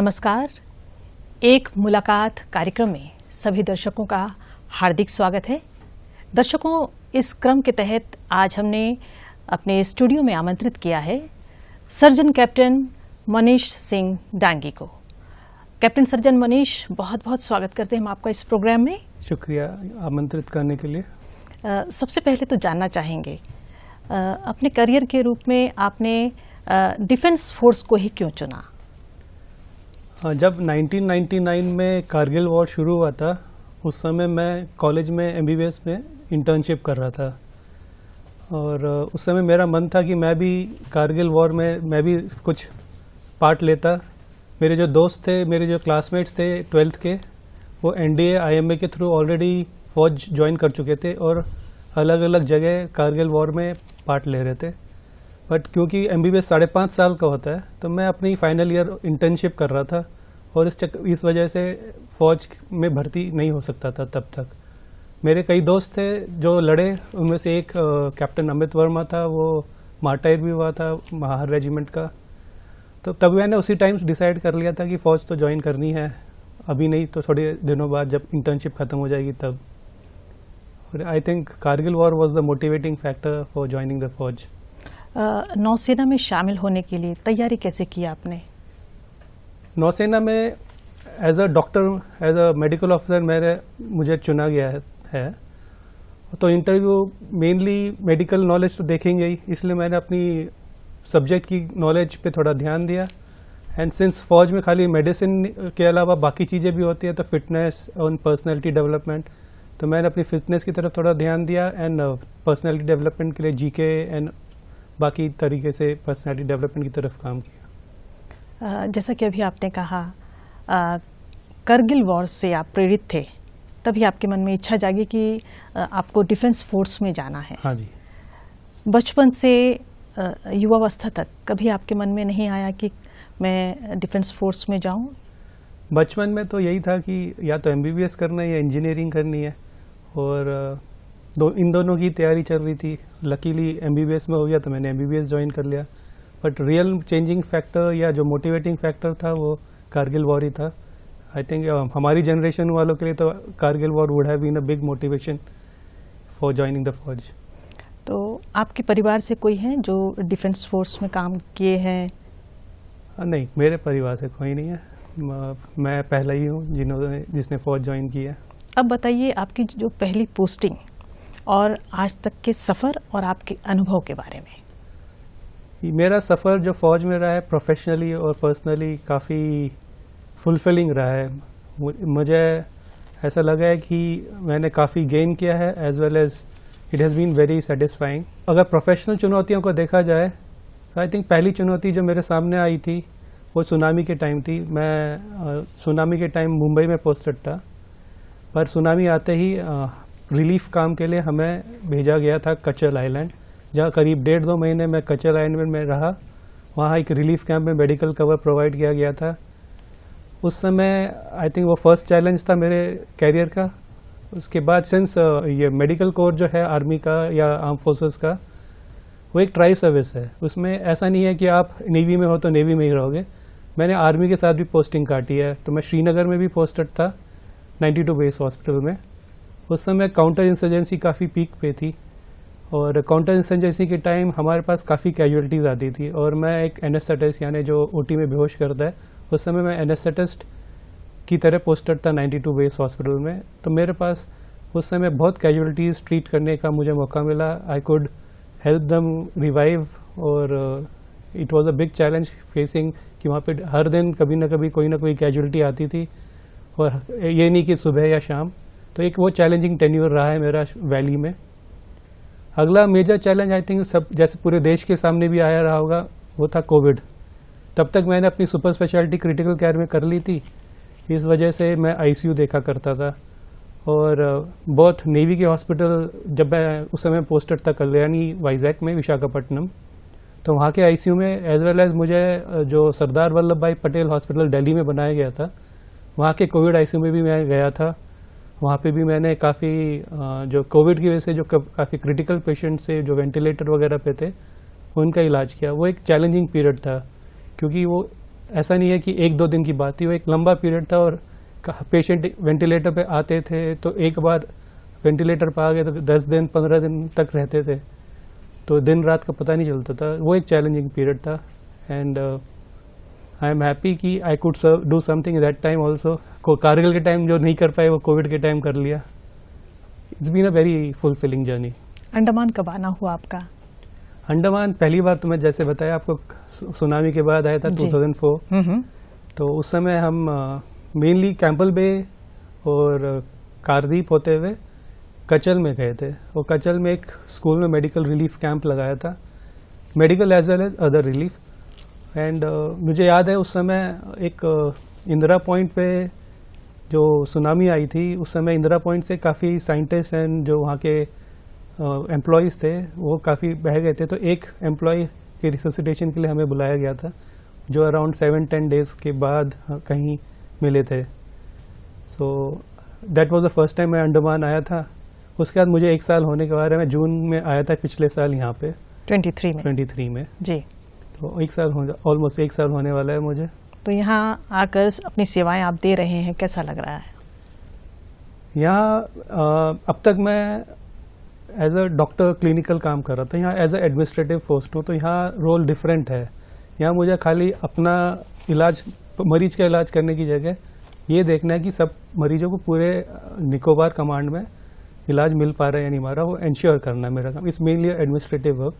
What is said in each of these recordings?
नमस्कार एक मुलाकात कार्यक्रम में सभी दर्शकों का हार्दिक स्वागत है दर्शकों इस क्रम के तहत आज हमने अपने स्टूडियो में आमंत्रित किया है सर्जन कैप्टन मनीष सिंह डांगी को कैप्टन सर्जन मनीष बहुत बहुत स्वागत करते हैं हम आपका इस प्रोग्राम में शुक्रिया आमंत्रित करने के लिए आ, सबसे पहले तो जानना चाहेंगे आ, अपने करियर के रूप में आपने डिफेंस फोर्स को ही क्यों चुना हाँ, जब 1999 में कारगिल वॉर शुरू हुआ था उस समय मैं कॉलेज में एम में इंटर्नशिप कर रहा था और उस समय मेरा मन था कि मैं भी कारगिल वॉर में मैं भी कुछ पार्ट लेता मेरे जो दोस्त थे मेरे जो क्लासमेट्स थे ट्वेल्थ के वो एन डी के थ्रू ऑलरेडी फौज ज्वाइन कर चुके थे और अलग अलग जगह कारगिल वॉर में पार्ट ले रहे थे बट क्योंकि एम बी बी एस साढ़े पाँच साल का होता है तो मैं अपनी फाइनल ईयर इंटर्नशिप कर रहा था और इस चक इस वजह से फौज में भर्ती नहीं हो सकता था तब तक मेरे कई दोस्त थे जो लड़े उनमें से एक कैप्टन अमित वर्मा था वो मार्टायर भी हुआ था महार रेजिमेंट का तो तब मैंने उसी टाइम डिसाइड कर लिया था कि फ़ौज तो ज्वाइन करनी है अभी नहीं तो थोड़े दिनों बाद जब इंटर्नशिप ख़त्म हो जाएगी तब और I think Kargil war was the motivating factor for joining the फौज नौसेना में शामिल होने के लिए तैयारी कैसे की आपने नौसेना में as a doctor as a medical officer मेरे मुझे चुना गया है तो इंटरव्यू मेनली मेडिकल नॉलेज तो देखेंगे ही इसलिए मैंने अपनी सब्जेक्ट की नॉलेज पे थोड़ा ध्यान दिया एंड सिंस फौज में खाली मेडिसिन के अलावा बाकी चीज़ें भी होती है तो फिटनेस और पर्सनैलिटी डेवलपमेंट तो मैंने अपनी फिटनेस की तरफ थोड़ा ध्यान दिया एंड पर्सनैलिटी डेवलपमेंट के लिए जीके एंड बाकी तरीके से पर्सनैलिटी डेवलपमेंट की तरफ काम किया जैसा कि अभी आपने कहा करगिल वॉर से आप प्रेरित थे तभी आपके मन में इच्छा जागी कि आपको डिफेंस फोर्स में जाना है हाँ जी बचपन से युवावस्था तक कभी आपके मन में नहीं आया कि मैं डिफेंस फोर्स में जाऊं बचपन में तो यही था कि या तो एम करना है या इंजीनियरिंग करनी है और दो इन दोनों की तैयारी चल रही थी लकीली एम में हो गया तो मैंने एम ज्वाइन कर लिया बट रियल चेंजिंग फैक्टर या जो मोटिवेटिंग फैक्टर था वो कारगिल वॉर ही था आई थिंक um, हमारी जनरेशन वालों के लिए तो Kargil war would have been a big motivation for joining the फौज तो आपके परिवार से कोई है जो डिफेंस फोर्स में काम किए हैं हाँ, नहीं मेरे परिवार से कोई नहीं है मैं पहला ही हूँ जिन्होंने जिसने फौज ज्वाइन किया अब बताइए आपकी जो पहली पोस्टिंग और आज तक के सफ़र और आपके अनुभव के बारे में मेरा सफ़र जो फ़ौज में रहा है प्रोफेशनली और पर्सनली काफ़ी फुलफिलिंग रहा है मुझे ऐसा लगा है कि मैंने काफ़ी गेन किया है as well as it has been very satisfying अगर प्रोफेशनल चुनौतियों को देखा जाए तो आई थिंक पहली चुनौती जो मेरे सामने आई थी वो सुनामी के टाइम थी मैं सुनामी के टाइम मुंबई में पोस्टेड था पर सुनामी आते ही रिलीफ काम के लिए हमें भेजा गया था कचल आइलैंड जहाँ करीब डेढ़ दो महीने में कचल आइलैंड में रहा वहाँ एक रिलीफ कैंप में मेडिकल कवर प्रोवाइड किया गया था उस समय आई थिंक वो फर्स्ट चैलेंज था मेरे कैरियर का उसके बाद सिंस ये मेडिकल कोर जो है आर्मी का या आर्म फोर्सेस का वो एक ट्राई सर्विस है उसमें ऐसा नहीं है कि आप नेवी में हो तो नेवी में ही रहोगे मैंने आर्मी के साथ भी पोस्टिंग काटी है तो मैं श्रीनगर में भी पोस्टेड था 92 बेस हॉस्पिटल में उस समय काउंटर इंसर्जेंसी काफ़ी पीक पे थी और काउंटर इंसर्जेंसी के टाइम हमारे पास काफ़ी कैजुअलिटीज़ आती थी और मैं एक एनेस्थेटिस्ट यानी जो ओटी में बेहोश करता है उस समय मैं एनेस्थेटिस्ट की तरह पोस्टर था 92 टू बेस हॉस्पिटल में तो मेरे पास उस समय बहुत कैजुअलिटीज़ ट्रीट करने का मुझे मौका मिला I could help them revive और it was a big challenge facing कि वहाँ पे हर दिन कभी ना कभी कोई ना कोई कैजुअलिटी आती थी और ये नहीं कि सुबह या शाम तो एक वो चैलेंजिंग टेन्यूर रहा है मेरा वैली में अगला मेजर चैलेंज आई थिंक सब जैसे पूरे देश के सामने भी आया रहा होगा वो था कोविड तब तक मैंने अपनी सुपर स्पेशलिटी क्रिटिकल केयर में कर ली थी इस वजह से मैं आईसीयू देखा करता था और बहुत uh, नेवी के हॉस्पिटल जब मैं उस समय पोस्टेड था कल्याणी वाइजैक में विशाखापट्टनम तो वहाँ के आईसीयू में एज वेल एज मुझे uh, जो सरदार वल्लभ भाई पटेल हॉस्पिटल दिल्ली में बनाया गया था वहाँ के कोविड आईसीयू में भी मैं गया था वहाँ पे भी मैंने काफ़ी जो कोविड की वजह से जो काफ़ी क्रिटिकल पेशेंट से जो वेंटिलेटर वगैरह पे थे उनका इलाज किया वो एक चैलेंजिंग पीरियड था क्योंकि वो ऐसा नहीं है कि एक दो दिन की बात थी वो एक लंबा पीरियड था और पेशेंट वेंटिलेटर पे आते थे तो एक बार वेंटिलेटर पर आ गए तो दस दिन पंद्रह दिन तक रहते थे तो दिन रात का पता नहीं चलता था वो एक चैलेंजिंग पीरियड था एंड आई एम हैप्पी कि I could do something that time also Kargil के टाइम जो नहीं कर पाए वो कोविड के टाइम कर लिया it's been a very fulfilling journey Andaman कब आना हुआ आपका अंडमान पहली बार तुम्हें तो जैसे बताया आपको सुनामी के बाद आया था 2004 हम्म, हम्म। तो उस समय हम मेनली कैंपल बे और कारदीप होते हुए कचल में गए थे और कचल में एक स्कूल में मेडिकल रिलीफ कैंप लगाया था medical as well as other relief and uh, मुझे याद है उस समय एक uh, इंदिरा पॉइंट पे जो सुनामी आई थी उस समय इंदिरा पॉइंट से काफ़ी साइंटिस्ट एंड जो वहाँ के एम्प्लॉयज़ uh, थे वो काफ़ी बह गए थे तो एक एम्प्लॉय के रिससिटेशन के लिए हमें बुलाया गया था जो अराउंड सेवन टेन डेज के बाद uh, कहीं मिले थे so that was the first time मैं अंडमान आया था उसके बाद मुझे एक साल होने के बाद मैं जून में आया था पिछले साल यहाँ पे थ्री में थ्री में जी तो एक साल हो ऑलमोस्ट एक साल होने वाला है मुझे तो यहाँ आकर अपनी सेवाएं आप दे रहे हैं कैसा लग रहा है यहाँ अब तक मैं एज अ डॉक्टर क्लिनिकल काम कर रहा था यहाँ एज अ एडमिनिस्ट्रेटिव पोस्ट हूँ तो यहाँ रोल डिफरेंट है यहाँ मुझे खाली अपना इलाज मरीज का इलाज करने की जगह ये देखना है कि सब मरीजों को पूरे निकोबार कमांड में इलाज मिल पा रहा है या नहीं मारा वो इंश्योर करना है मेरा काम इस मेनली एडमिनिस्ट्रेटिव वर्क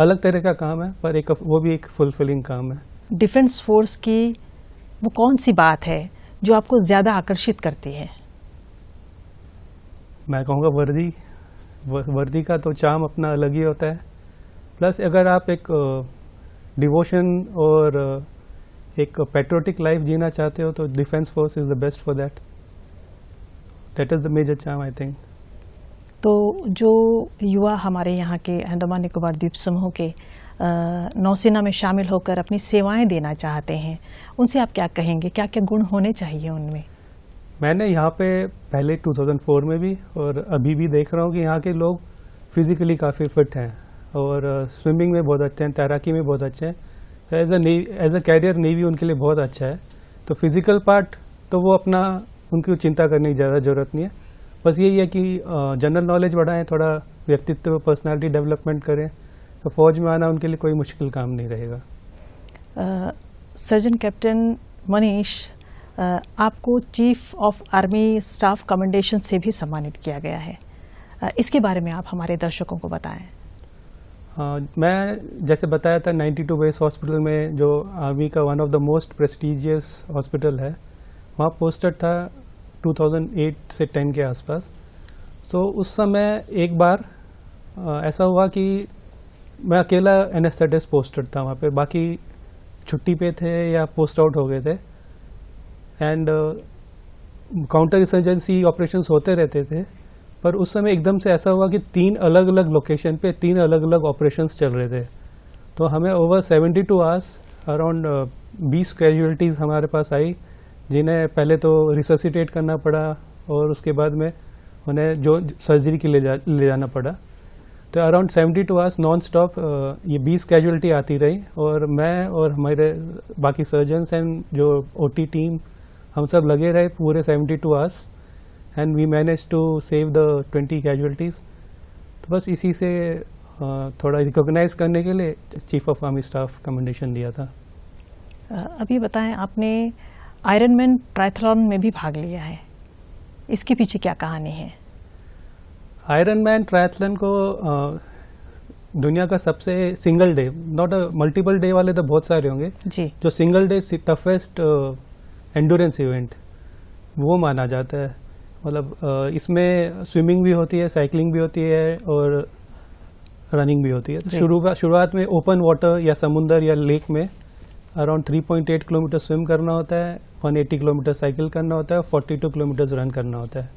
अलग तरह का काम है पर एक वो भी एक फुलफिलिंग काम है डिफेंस फोर्स की वो कौन सी बात है जो आपको ज़्यादा आकर्षित करती है मैं कहूँगा वर्दी वर्दी का तो चाम अपना अलग ही होता है प्लस अगर आप एक डिवोशन और एक पेट्रोटिक लाइफ जीना चाहते हो तो defence force is the best for that that is the major charm I think तो जो युवा हमारे यहाँ के अंडमान निकोबार द्वीप समूह के नौसेना में शामिल होकर अपनी सेवाएं देना चाहते हैं उनसे आप क्या कहेंगे क्या क्या गुण होने चाहिए उनमें मैंने यहाँ पे पहले 2004 में भी और अभी भी देख रहा हूँ कि यहाँ के लोग फिज़िकली काफ़ी फिट हैं और स्विमिंग में बहुत अच्छे हैं तैराकी में बहुत अच्छे हैं as a as a career navy उनके लिए बहुत अच्छा है तो फिज़िकल पार्ट तो वो अपना उनकी चिंता करने की ज़्यादा ज़रूरत नहीं है बस यही है कि जनरल नॉलेज बढ़ाएं थोड़ा व्यक्तित्व पर्सनालिटी डेवलपमेंट करें तो फौज में आना उनके लिए कोई मुश्किल काम नहीं रहेगा सर्जन कैप्टन मनीष आपको chief of army staff commendation से भी सम्मानित किया गया है आ, इसके बारे में आप हमारे दर्शकों को बताएं आ, मैं जैसे बताया था 92 टू बेस हॉस्पिटल में जो आर्मी का one of the most prestigious hospital है वहाँ पोस्टेड था 2008 से 10 के आसपास तो उस समय एक बार आ, ऐसा हुआ कि मैं अकेला एनेस्थेटिस्ट पोस्टेड था वहाँ पे बाकी छुट्टी पे थे या पोस्ट आउट हो गए थे एंड काउंटर इंसर्जेंसी ऑपरेशंस होते रहते थे पर उस समय एकदम से ऐसा हुआ कि तीन अलग अलग लोकेशन पे तीन अलग अलग ऑपरेशंस चल रहे थे तो हमें ओवर 72 टू आवर्स अराउंड बीस कैजुअलिटीज़ हमारे पास आई जिन्हें पहले तो रिससिटेट करना पड़ा और उसके बाद में उन्हें जो सर्जरी के लिए जा, ले जाना पड़ा तो around 72 two hours non stop ये 20 कैजुअलिटी आती रही और मैं और हमारे बाकी सर्जन्स एंड जो ओटी टीम हम सब लगे रहे पूरे 72 two hours and we manage to save the 20 casualties तो बस इसी से uh, थोड़ा रिकॉग्नाइज करने के लिए chief of army staff commendation दिया था अभी बताएं आपने आयरनमैन ट्राइथलॉन में भी भाग लिया है इसके पीछे क्या कहानी है आयरनमैन ट्राइथलॉन को दुनिया का सबसे single day not a multiple day वाले तो बहुत सारे होंगे जी जो single day toughest endurance event वो माना जाता है मतलब इसमें स्विमिंग भी होती है साइकिलिंग भी होती है और रनिंग भी होती है तो शुरू शुरुआत में ओपन वाटर या समुंदर या लेक में अराउंड 3.8 किलोमीटर स्विम करना होता है 180 किलोमीटर साइकिल करना होता है फोर्टी टू किलोमीटर रन करना होता है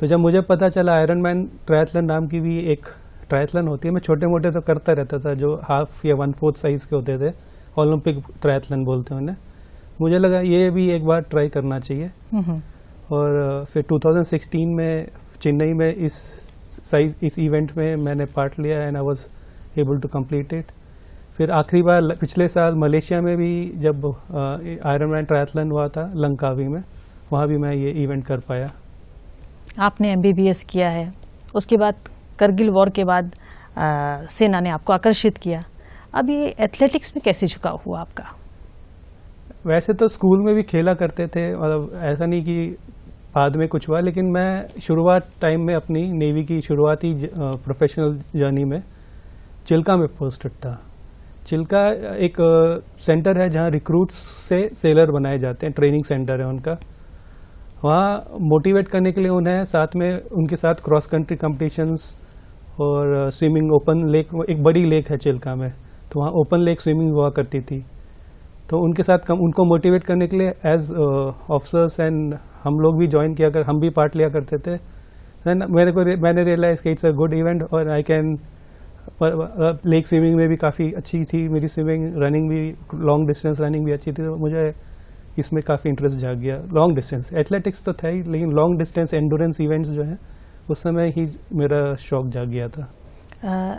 तो जब मुझे पता चला आयरन मैन ट्रायथलन नाम की भी एक ट्रायथलन होती है मैं छोटे मोटे तो करता रहता था जो हाफ या वन फोर्थ साइज़ के होते थे ओलंपिक ट्रायथलन बोलते हैं उन्हें मुझे लगा ये भी एक बार ट्राई करना चाहिए और फिर टू में चेन्नई में इस साइज इस इवेंट में मैंने पार्ट लिया and I was able to complete it फिर आखिरी बार पिछले साल मलेशिया में भी जब आयरन मैन ट्रायथलन हुआ था लंकावी में वहाँ भी मैं ये इवेंट कर पाया आपने एमबीबीएस किया है उसके बाद करगिल वॉर के बाद आ, सेना ने आपको आकर्षित किया अब ये एथलेटिक्स में कैसे झुकाव हुआ आपका वैसे तो स्कूल में भी खेला करते थे मतलब ऐसा नहीं कि बाद में कुछ हुआ लेकिन मैं शुरुआत टाइम में अपनी नेवी की शुरुआती प्रोफेशनल जर्नी में चिल्का में पोस्टेड था चिल्का एक सेंटर है जहाँ रिक्रूट्स से सेलर बनाए जाते हैं ट्रेनिंग सेंटर है उनका वहाँ मोटिवेट करने के लिए उन्हें साथ में उनके साथ क्रॉस कंट्री कॉम्पिटिशन्स और स्विमिंग ओपन लेक एक बड़ी लेक है चिल्का में तो वहाँ ओपन लेक स्विमिंग हुआ करती थी तो उनके साथ कम उनको मोटिवेट करने के लिए एज ऑफिसर्स एंड हम लोग भी ज्वाइन किया कर हम भी पार्ट लिया करते थे मैंने मेरे को मैंने रियलाइज कि इट्स अ गुड इवेंट और आई कैन लेक स्विमिंग में भी काफ़ी अच्छी थी मेरी स्विमिंग रनिंग भी लॉन्ग डिस्टेंस रनिंग भी अच्छी थी तो मुझे इसमें काफ़ी इंटरेस्ट जाग गया लॉन्ग डिस्टेंस एथलेटिक्स तो था ही लेकिन लॉन्ग डिस्टेंस एंडोरेंस इवेंट्स जो है उस समय ही मेरा शौक जाग गया था आ,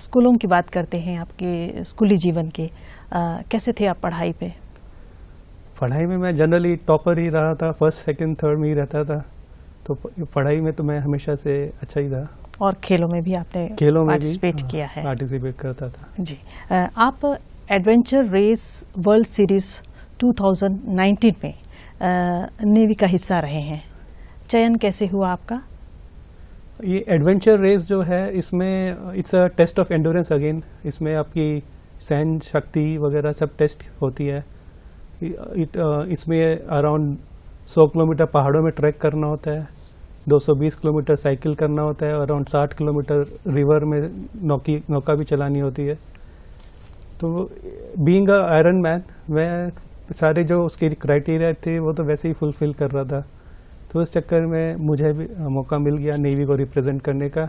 स्कूलों की बात करते हैं आपके स्कूली जीवन के आ, कैसे थे आप पढ़ाई पे पढ़ाई में मैं जनरली टॉपर ही रहा था फर्स्ट सेकेंड थर्ड में ही रहता था तो पढ़ाई में तो मैं हमेशा से अच्छा ही था और खेलों में भी आपने खेलों में पार्टिसिपेट हाँ, किया है पार्टिसिपेट करता था जी आप एडवेंचर रेस वर्ल्ड सीरीज 2019 में नेवी का हिस्सा रहे हैं चयन कैसे हुआ आपका ये एडवेंचर रेस जो है इसमें it's a test of endurance again इसमें आपकी सहन शक्ति वगैरह सब टेस्ट होती है इसमें अराउंड 100 किलोमीटर पहाड़ों में ट्रैक करना होता है 220 किलोमीटर साइकिल करना होता है अराउंड 60 किलोमीटर रिवर में नौकी नौका भी चलानी होती है तो बींग अ आयरन मैन मैं सारे जो उसके क्राइटेरिया थे वो तो वैसे ही फुलफिल कर रहा था तो इस चक्कर में मुझे भी मौका मिल गया नेवी को रिप्रेजेंट करने का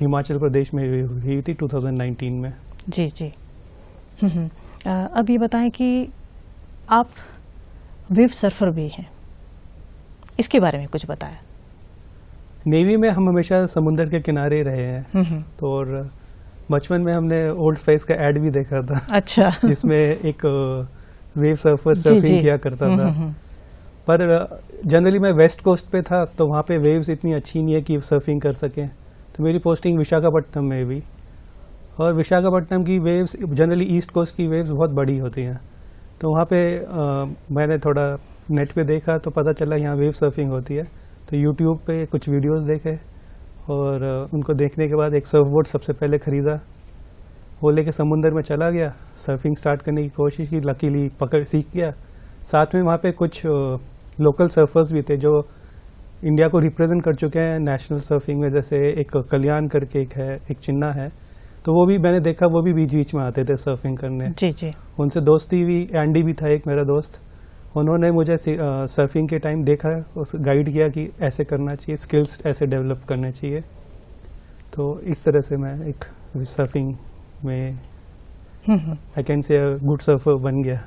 हिमाचल प्रदेश में हुई थी 2019 में जी जी हम्म, हम्म। अब ये बताएं कि आप वेब सर्फर भी हैं इसके बारे में कुछ बताया नेवी में हम हमेशा समुंदर के किनारे रहे हैं हम्म, हम्म। तो और बचपन में हमने ओल्ड स्पाइस का एड भी देखा था अच्छा जिसमें एक वेव सर्फर सर्फिंग किया करता हम्म, था पर जनरली मैं वेस्ट कोस्ट पे था तो वहाँ पे वेव्स इतनी अच्छी नहीं है कि सर्फिंग कर सकें तो मेरी पोस्टिंग विशाखापट्टनम में भी और विशाखापट्टनम की वेव्स जनरली ईस्ट कोस्ट की वेव्स बहुत बड़ी होती हैं तो वहाँ पे आ, मैंने थोड़ा नेट पे देखा तो पता चला यहाँ वेव सर्फिंग होती है तो यूट्यूब पे कुछ वीडियोस देखे और उनको देखने के बाद एक सर्फ बोर्ड सबसे पहले ख़रीदा वो लेके समुंदर में चला गया सर्फिंग स्टार्ट करने की कोशिश की लकीली पकड़ सीख गया साथ में वहाँ पे कुछ लोकल सर्फर्स भी थे जो इंडिया को रिप्रेजेंट कर चुके हैं नेशनल सर्फिंग में जैसे एक कल्याण करके एक है एक चिन्ना है तो वो भी मैंने देखा वो भी बीच बीच में आते थे सर्फिंग करने जी जी उनसे दोस्ती भी एंडी भी था एक मेरा दोस्त उन्होंने मुझे सर्फिंग के टाइम देखा उस गाइड किया कि ऐसे करना चाहिए स्किल्स ऐसे डेवलप करने चाहिए तो इस तरह से मैं एक सर्फिंग में I can say good surfer बन गया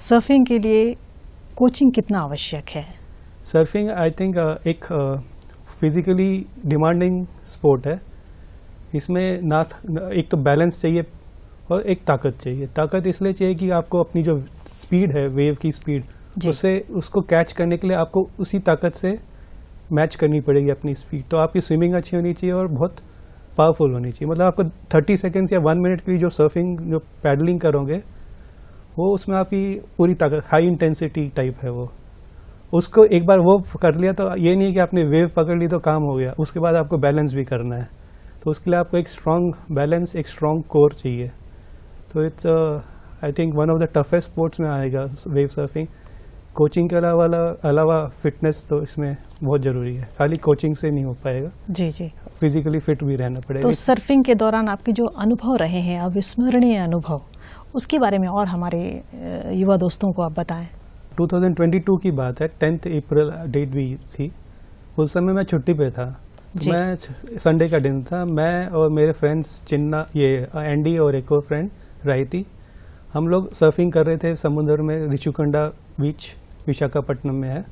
सर्फिंग के लिए कोचिंग कितना आवश्यक है सर्फिंग आई थिंक एक फिजिकली डिमांडिंग स्पोर्ट है इसमें ना एक तो बैलेंस चाहिए और एक ताकत चाहिए ताकत इसलिए चाहिए कि आपको अपनी जो स्पीड है वेव की स्पीड उससे उसको कैच करने के लिए आपको उसी ताकत से मैच करनी पड़ेगी अपनी स्पीड तो आपकी स्विमिंग अच्छी होनी चाहिए और बहुत पावरफुल होनी चाहिए मतलब आपको 30 सेकेंड्स या वन मिनट की जो सर्फिंग जो पैडलिंग करोगे वो उसमें आपकी पूरी ताकत हाई इंटेंसिटी टाइप है वो उसको एक बार वो कर लिया तो ये नहीं कि आपने वेव पकड़ ली तो काम हो गया उसके बाद आपको बैलेंस भी करना है तो उसके लिए आपको एक स्ट्रॉन्ग बैलेंस एक स्ट्रॉन्ग कोर चाहिए तो it's I think one of the toughest sports में आएगा वेव सर्फिंग कोचिंग के अलावा अलावा फिटनेस तो इसमें बहुत जरूरी है खाली कोचिंग से नहीं हो पाएगा जी जी फिजिकली फिट भी रहना पड़ेगा तो सर्फिंग के दौरान आपके जो अनुभव रहे हैं अविस्मरणीय अनुभव उसके बारे में और हमारे uh, युवा दोस्तों को आप बताएं 2022 की बात है टेंथ अप्रैल डेट भी थी उस समय मैं छुट्टी पे था मैं संडे का दिन था मैं और मेरे फ्रेंड्स चिन्ना ये एंडी uh, और एक और फ्रेंड रही थी हम लोग सर्फिंग कर रहे थे समुद्र में रिचुकंडा बीच विशाखापट्टनम में है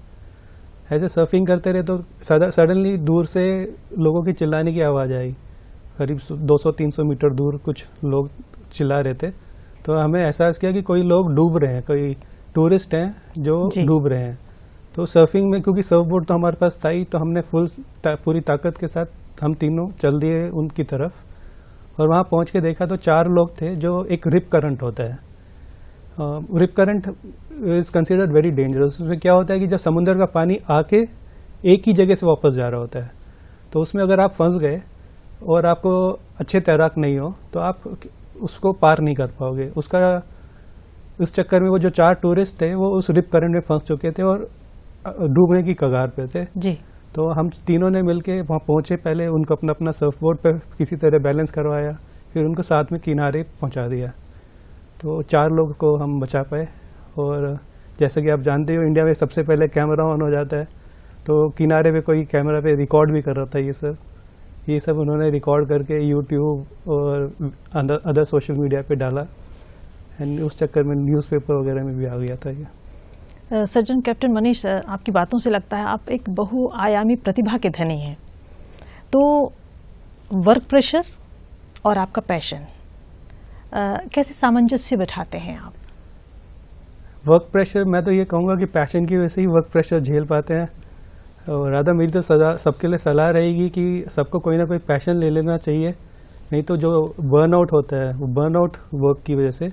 ऐसे सर्फिंग करते रहे तो सडनली दूर से लोगों की चिल्लाने की आवाज़ आई करीब 200-300 मीटर दूर कुछ लोग चिल्ला रहे थे तो हमें एहसास किया कि कोई लोग डूब रहे हैं कोई टूरिस्ट हैं जो डूब रहे हैं तो सर्फिंग में क्योंकि सर्फ बोर्ड तो हमारे पास था ही तो हमने फुल ता, पूरी ताकत के साथ हम तीनों चल दिए उनकी तरफ और वहाँ पहुँच के देखा तो चार लोग थे जो एक रिप करंट होता है rip current is considered very dangerous उसमें क्या होता है कि जब समुद्र का पानी आके एक ही जगह से वापस जा रहा होता है तो उसमें अगर आप फंस गए और आपको अच्छे तैराक नहीं हो तो आप उसको पार नहीं कर पाओगे उसका इस चक्कर में वो जो चार टूरिस्ट थे वो उस रिप करंट में फंस चुके थे और डूबने की कगार पे थे जी तो हम तीनों ने मिलके वहाँ पहुँचे पहले उनको अपना अपना सर्फ बोर्ड पर किसी तरह बैलेंस करवाया फिर उनको साथ में किनारे पहुँचा दिया तो चार लोग को हम बचा पाए और जैसे कि आप जानते हो इंडिया में सबसे पहले कैमरा ऑन हो जाता है तो किनारे पे कोई कैमरा पे रिकॉर्ड भी कर रहा था ये सब ये सब उन्होंने रिकॉर्ड करके यूट्यूब और अदर सोशल मीडिया पे डाला एंड उस चक्कर में न्यूज़पेपर वगैरह में भी आ गया था ये सज्जन कैप्टन मनीष आपकी बातों से लगता है आप एक बहुआयामी प्रतिभा के धनी हैं तो वर्क प्रेशर और आपका पैशन कैसे सामंजस्य बैठाते हैं आप वर्क प्रेशर मैं तो ये कहूँगा कि पैशन की वजह से ही वर्क प्रेशर झेल पाते हैं और राधा मेरी तो सदा सबके लिए सलाह रहेगी कि सबको कोई ना कोई पैशन ले लेना चाहिए नहीं तो जो बर्नआउट होता है वो बर्नआउट वर्क की वजह से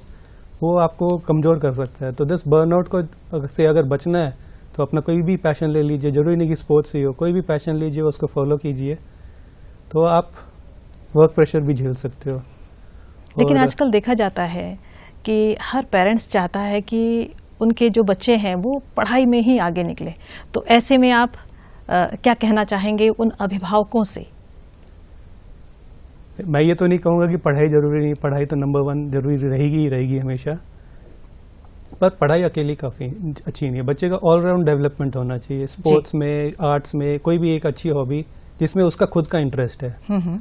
वो आपको कमज़ोर कर सकता है तो दिस बर्नआउट को से अगर बचना है तो अपना कोई भी पैशन ले लीजिए ज़रूरी नहीं कि स्पोर्ट्स ही हो कोई भी पैशन लीजिए उसको फॉलो कीजिए तो आप वर्क प्रेशर भी झेल सकते हो लेकिन आजकल देखा जाता है कि हर पेरेंट्स चाहता है कि उनके जो बच्चे हैं वो पढ़ाई में ही आगे निकले तो ऐसे में आप आ, क्या कहना चाहेंगे उन अभिभावकों से मैं ये तो नहीं कहूँगा कि पढ़ाई ज़रूरी नहीं पढ़ाई तो नंबर वन ज़रूरी रहेगी ही रहेगी हमेशा पर पढ़ाई अकेली काफ़ी अच्छी नहीं है बच्चे का ऑलराउंड डेवलपमेंट होना चाहिए स्पोर्ट्स में आर्ट्स में कोई भी एक अच्छी हॉबी जिसमें उसका खुद का इंटरेस्ट है हम्म, हम्म।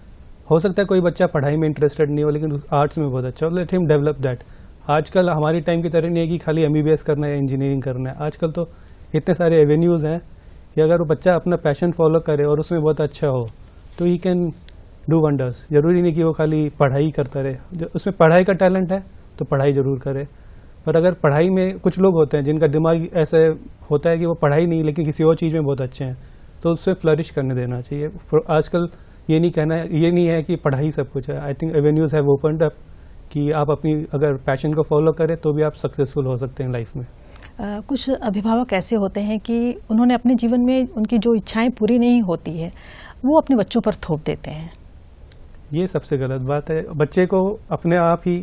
हो सकता है कोई बच्चा पढ़ाई में इंटरेस्टेड नहीं हो लेकिन आर्ट्स में बहुत अच्छा हो लेट हिम डेवलप दैट आजकल हमारी टाइम की तरह नहीं है कि खाली एम करना है इंजीनियरिंग करना है आजकल तो इतने सारे एवेन्यूज़ हैं कि अगर वो बच्चा अपना पैशन फॉलो करे और उसमें बहुत अच्छा हो तो ही कैन डू वंडर्स जरूरी नहीं कि वो खाली पढ़ाई करता रहे उसमें पढ़ाई का टैलेंट है तो पढ़ाई जरूर करे पर अगर पढ़ाई में कुछ लोग होते हैं जिनका दिमाग ऐसे होता है कि वो पढ़ाई नहीं लेकिन किसी और चीज़ में बहुत अच्छे हैं तो उससे फ्लरिश करने देना चाहिए आजकल ये नहीं कहना है ये नहीं है कि पढ़ाई सब कुछ है I think avenues have open up कि आप अपनी अगर पैशन को फॉलो करें तो भी आप सक्सेसफुल हो सकते हैं लाइफ में आ, कुछ अभिभावक ऐसे होते हैं कि उन्होंने अपने जीवन में उनकी जो इच्छाएं पूरी नहीं होती है वो अपने बच्चों पर थोप देते हैं ये सबसे गलत बात है बच्चे को अपने आप ही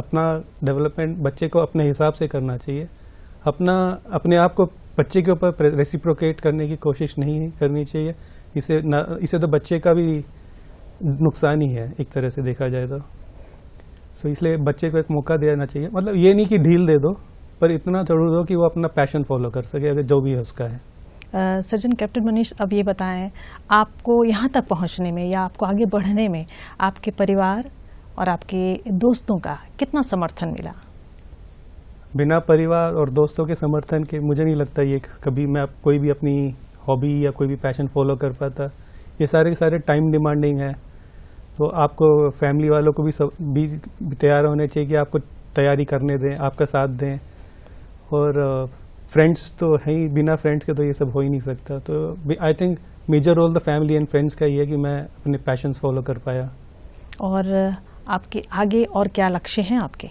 अपना डेवलपमेंट बच्चे को अपने हिसाब से करना चाहिए अपना अपने आप को बच्चे के ऊपर रेसिप्रोकेट करने की कोशिश नहीं करनी चाहिए इसे ना इसे तो बच्चे का भी नुकसान ही है एक तरह से देखा जाए तो सो so, इसलिए बच्चे को एक मौका देना चाहिए मतलब ये नहीं कि ढील दे दो पर इतना जरूर दो कि वो अपना पैशन फॉलो कर सके अगर जो भी है उसका है सर्जन कैप्टन मनीष अब ये बताएं आपको यहाँ तक पहुँचने में या आपको आगे बढ़ने में आपके परिवार और आपके दोस्तों का कितना समर्थन मिला बिना परिवार और दोस्तों के समर्थन के मुझे नहीं लगता ये कभी मैं कोई भी अपनी हॉबी या कोई भी पैशन फॉलो कर पाता ये सारे के सारे टाइम डिमांडिंग है तो आपको फैमिली वालों को भी सब भी तैयार होने चाहिए कि आपको तैयारी करने दें आपका साथ दें और फ्रेंड्स तो है ही बिना फ्रेंड्स के तो ये सब हो ही नहीं सकता तो I think major role the family and friends का ही है कि मैं अपने पैशंस फॉलो कर पाया और आपके आगे और क्या लक्ष्य हैं आपके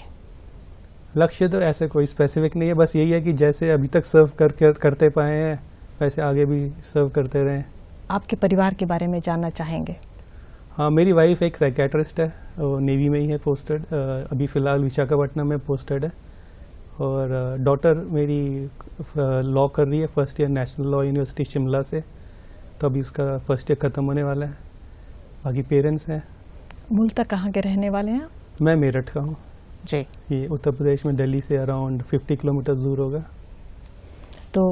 लक्ष्य तो ऐसे कोई स्पेसिफिक नहीं है बस यही है कि जैसे अभी तक सर्व कर, कर करते पाए हैं वैसे आगे भी सर्व करते रहें आपके परिवार के बारे में जानना चाहेंगे हाँ मेरी वाइफ एक साइकेट्रिस्ट है वो नेवी में ही है पोस्टेड अभी फ़िलहाल विशाखापट्टनम में पोस्टेड है और डॉटर uh, मेरी लॉ uh, कर रही है first year national law university Shimla से तो अभी उसका फर्स्ट ईयर ख़त्म होने वाला है बाकी पेरेंट्स हैं मूलतः कहाँ के रहने वाले हैं मैं मेरठ का हूँ जी ये उत्तर प्रदेश में दिल्ली से अराउंड 50 किलोमीटर दूर होगा तो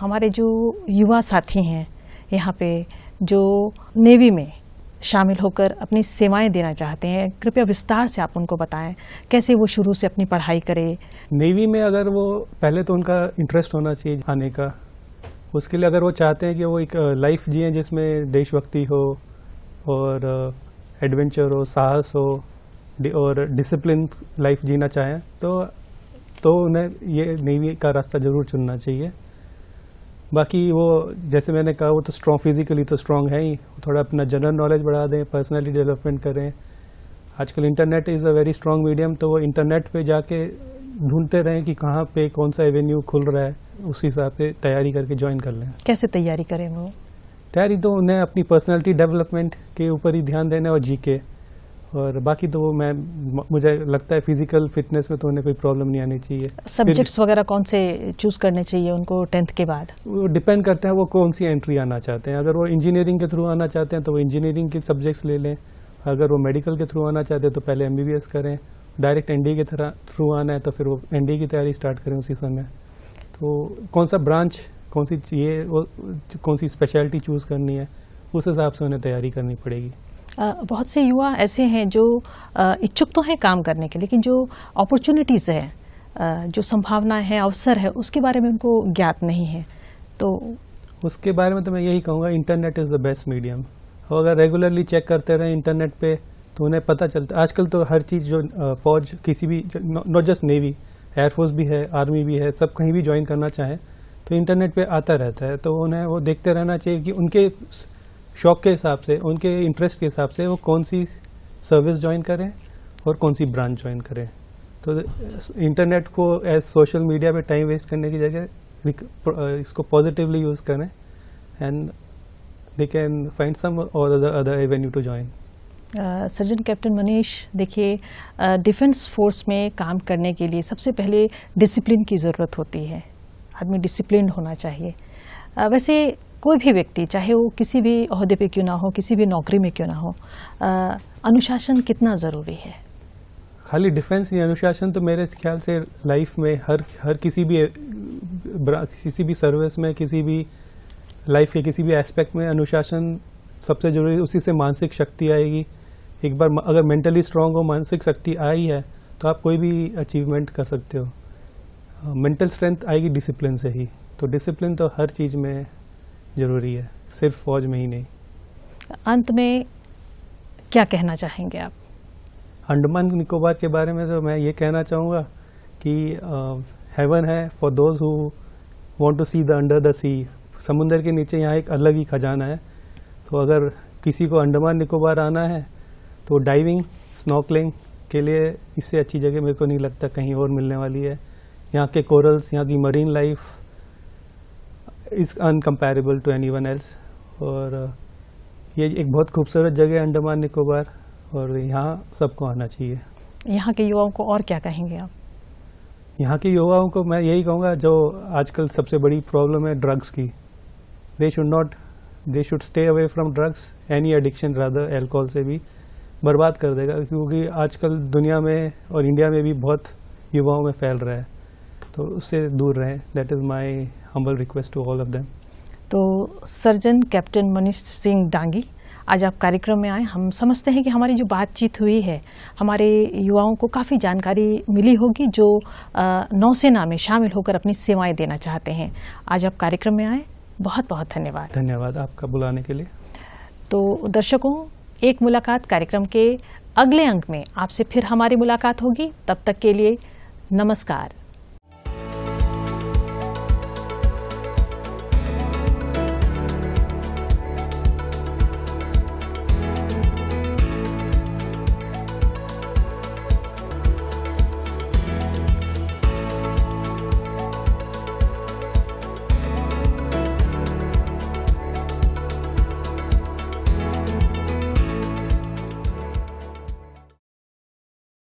हमारे जो युवा साथी हैं यहाँ पे जो नेवी में शामिल होकर अपनी सेवाएं देना चाहते हैं कृपया विस्तार से आप उनको बताएं कैसे वो शुरू से अपनी पढ़ाई करें नेवी में अगर वो पहले तो उनका इंटरेस्ट होना चाहिए आने का उसके लिए अगर वो चाहते हैं कि वो एक लाइफ जिए जिसमें देशभक्ति हो और एडवेंचर हो साहस हो और डिसिप्लिन लाइफ जीना चाहें तो तो उन्हें ये नेवी का रास्ता ज़रूर चुनना चाहिए बाकी वो जैसे मैंने कहा वो तो स्ट्रॉन्ग फिजिकली तो स्ट्रॉन्ग है ही थोड़ा अपना जनरल नॉलेज बढ़ा दें पर्सनली डेवलपमेंट करें आजकल internet is a very strong medium तो वो इंटरनेट पे जाके ढूंढते रहें कि कहाँ पे कौन सा एवेन्यू खुल रहा है उस हिसाब से तैयारी करके ज्वाइन कर लें कैसे तैयारी करें वो तैयारी तो उन्हें अपनी पर्सनैलिटी डेवलपमेंट के ऊपर ही ध्यान देना और जी के और बाकी तो मैं मुझे लगता है फिजिकल फिटनेस में तो उन्हें कोई प्रॉब्लम नहीं आनी चाहिए सब्जेक्ट्स वगैरह कौन से चूज करने चाहिए उनको टेंथ के बाद वो डिपेंड करते हैं वो कौन सी एंट्री आना चाहते हैं अगर वो इंजीनियरिंग के थ्रू आना चाहते हैं तो वो इंजीनियरिंग के सब्जेक्ट्स ले लें अगर वो मेडिकल के थ्रू आना चाहते हैं तो पहले एम करें डायरेक्ट एन के थ्रू आना है तो फिर वो एन की तैयारी स्टार्ट करें उसी समय तो कौन सा ब्रांच कौन सी ये कौन सी स्पेशलिटी चूज़ करनी है उस हिसाब से उन्हें तैयारी करनी पड़ेगी बहुत से युवा ऐसे हैं जो इच्छुक तो हैं काम करने के लेकिन जो अपॉर्चुनिटीज़ है जो संभावनाएं हैं अवसर है उसके बारे में उनको ज्ञात नहीं है तो उसके बारे में तो मैं यही कहूँगा internet is the best medium और अगर रेगुलरली चेक करते रहें इंटरनेट पे तो उन्हें पता चलता आजकल तो हर चीज़ जो फौज किसी भी नॉट जस्ट नेवी एयरफोर्स भी है आर्मी भी है सब कहीं भी ज्वाइन करना चाहें तो इंटरनेट पे आता रहता है तो उन्हें वो देखते रहना चाहिए कि उनके शौक के हिसाब से उनके इंटरेस्ट के हिसाब से वो कौन सी सर्विस ज्वाइन करें और कौन सी ब्रांच ज्वाइन करें तो इंटरनेट को एज सोशल मीडिया पे टाइम वेस्ट करने की जगह इसको पॉजिटिवली यूज़ करें and they can find some or other avenue to join surgeon captain Manish देखिए डिफेंस फोर्स में काम करने के लिए सबसे पहले डिसिप्लिन की ज़रूरत होती है आदमी डिसिप्लिन होना चाहिए uh, वैसे कोई भी व्यक्ति चाहे वो किसी भी अहदे पे क्यों ना हो किसी भी नौकरी में क्यों ना हो आ, अनुशासन कितना ज़रूरी है खाली डिफेंस या अनुशासन तो मेरे ख्याल से लाइफ में हर हर किसी भी किसी भी सर्विस में किसी भी लाइफ के किसी भी एस्पेक्ट में अनुशासन सबसे जरूरी उसी से मानसिक शक्ति आएगी एक बार अगर मेंटली स्ट्रांग हो मानसिक शक्ति आई है तो आप कोई भी अचीवमेंट कर सकते हो मेंटल स्ट्रेंथ आएगी डिसिप्लिन से ही तो डिसिप्लिन तो हर चीज़ में जरूरी है सिर्फ फौज में ही नहीं अंत में क्या कहना चाहेंगे आप अंडमान निकोबार के बारे में तो मैं ये कहना चाहूँगा कि हेवन है for those who want to see the under the sea समुंदर के नीचे यहाँ एक अलग ही खजाना है तो अगर किसी को अंडमान निकोबार आना है तो डाइविंग स्नॉकलिंग के लिए इससे अच्छी जगह मेरे को नहीं लगता कहीं और मिलने वाली है यहाँ के कोरल्स यहाँ की marine life is incomparable to any one else और ये एक बहुत खूबसूरत जगह है अंडमान निकोबार और यहाँ सबको आना चाहिए यहाँ के युवाओं को और क्या कहेंगे आप यहाँ के युवाओं को मैं यही कहूँगा जो आजकल सबसे बड़ी प्रॉब्लम है ड्रग्स की they should not they should stay away from drugs any addiction rather alcohol से भी बर्बाद कर देगा क्योंकि आजकल दुनिया में और इंडिया में भी बहुत युवाओं में फैल रहा है तो उससे दूर रहें that is my humble request to all of them. तो सर्जन कैप्टन मनीष सिंह डांगी आज आप कार्यक्रम में आए हम समझते हैं कि हमारी जो बातचीत हुई है हमारे युवाओं को काफ़ी जानकारी मिली होगी जो नौसेना में शामिल होकर अपनी सेवाएं देना चाहते हैं आज आप कार्यक्रम में आए बहुत बहुत धन्यवाद धन्यवाद आपका बुलाने के लिए तो दर्शकों एक मुलाकात कार्यक्रम के अगले अंक में आपसे फिर हमारी मुलाकात होगी तब तक के लिए नमस्कार